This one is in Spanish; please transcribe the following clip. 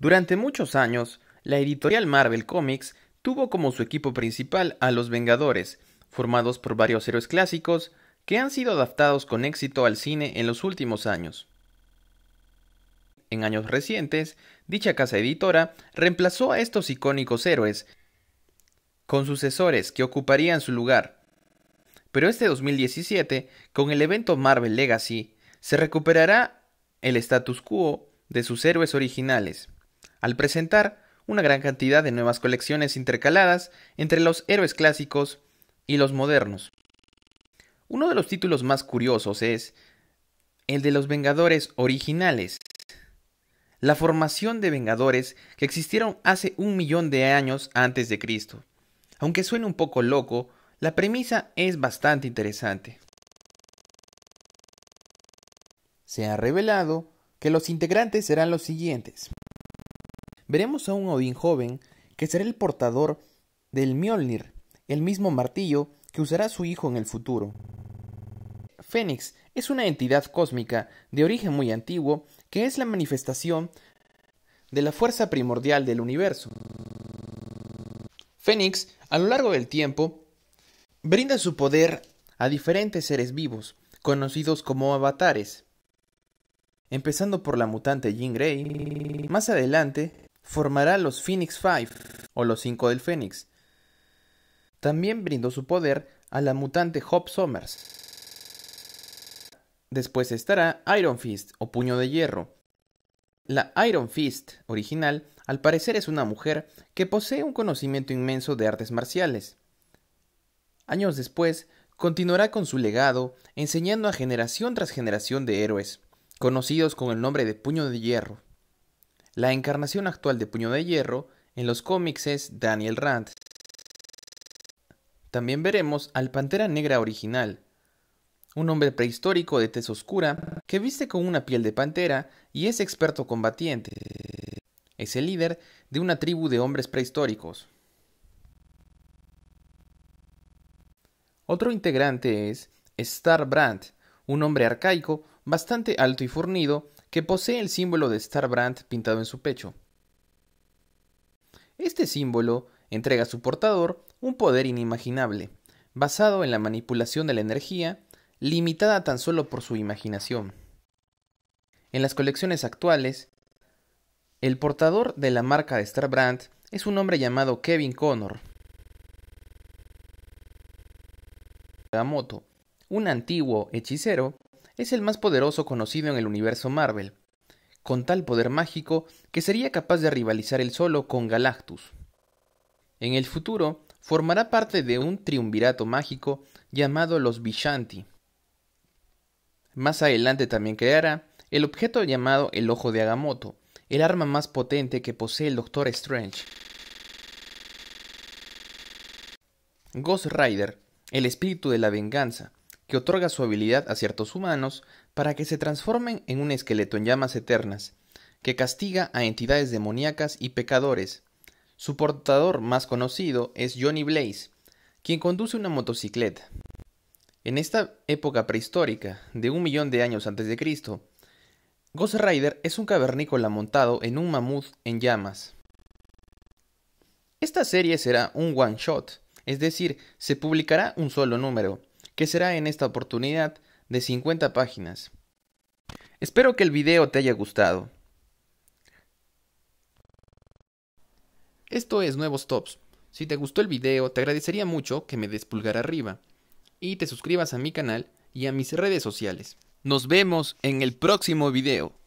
Durante muchos años, la editorial Marvel Comics tuvo como su equipo principal a los Vengadores, formados por varios héroes clásicos que han sido adaptados con éxito al cine en los últimos años. En años recientes, dicha casa editora reemplazó a estos icónicos héroes con sucesores que ocuparían su lugar. Pero este 2017, con el evento Marvel Legacy, se recuperará el status quo de sus héroes originales al presentar una gran cantidad de nuevas colecciones intercaladas entre los héroes clásicos y los modernos. Uno de los títulos más curiosos es el de los Vengadores originales. La formación de Vengadores que existieron hace un millón de años antes de Cristo. Aunque suene un poco loco, la premisa es bastante interesante. Se ha revelado que los integrantes serán los siguientes veremos a un Odin joven que será el portador del Mjolnir, el mismo martillo que usará su hijo en el futuro. Fénix es una entidad cósmica de origen muy antiguo que es la manifestación de la fuerza primordial del universo. Fénix, a lo largo del tiempo, brinda su poder a diferentes seres vivos, conocidos como avatares, empezando por la mutante Jean Grey, más adelante formará los Phoenix Five, o los Cinco del Fénix. También brindó su poder a la mutante Hop Summers. Después estará Iron Fist, o Puño de Hierro. La Iron Fist original, al parecer, es una mujer que posee un conocimiento inmenso de artes marciales. Años después, continuará con su legado, enseñando a generación tras generación de héroes, conocidos con el nombre de Puño de Hierro. La encarnación actual de Puño de Hierro en los cómics es Daniel Rand. También veremos al Pantera Negra original, un hombre prehistórico de tez oscura que viste con una piel de pantera y es experto combatiente. Es el líder de una tribu de hombres prehistóricos. Otro integrante es Star Brandt, un hombre arcaico bastante alto y fornido que posee el símbolo de Starbrand pintado en su pecho. Este símbolo entrega a su portador un poder inimaginable, basado en la manipulación de la energía, limitada tan solo por su imaginación. En las colecciones actuales, el portador de la marca de Starbrand es un hombre llamado Kevin Connor. Gamoto, un antiguo hechicero es el más poderoso conocido en el universo Marvel, con tal poder mágico que sería capaz de rivalizar él solo con Galactus. En el futuro, formará parte de un triunvirato mágico llamado los Vishanti. Más adelante también creará el objeto llamado el Ojo de Agamotto, el arma más potente que posee el Doctor Strange. Ghost Rider, el espíritu de la venganza, que otorga su habilidad a ciertos humanos para que se transformen en un esqueleto en llamas eternas, que castiga a entidades demoníacas y pecadores. Su portador más conocido es Johnny Blaze, quien conduce una motocicleta. En esta época prehistórica, de un millón de años antes de Cristo, Ghost Rider es un cavernícola montado en un mamut en llamas. Esta serie será un one shot, es decir, se publicará un solo número, que será en esta oportunidad de 50 páginas. Espero que el video te haya gustado. Esto es Nuevos Tops. Si te gustó el video, te agradecería mucho que me des pulgar arriba y te suscribas a mi canal y a mis redes sociales. Nos vemos en el próximo video.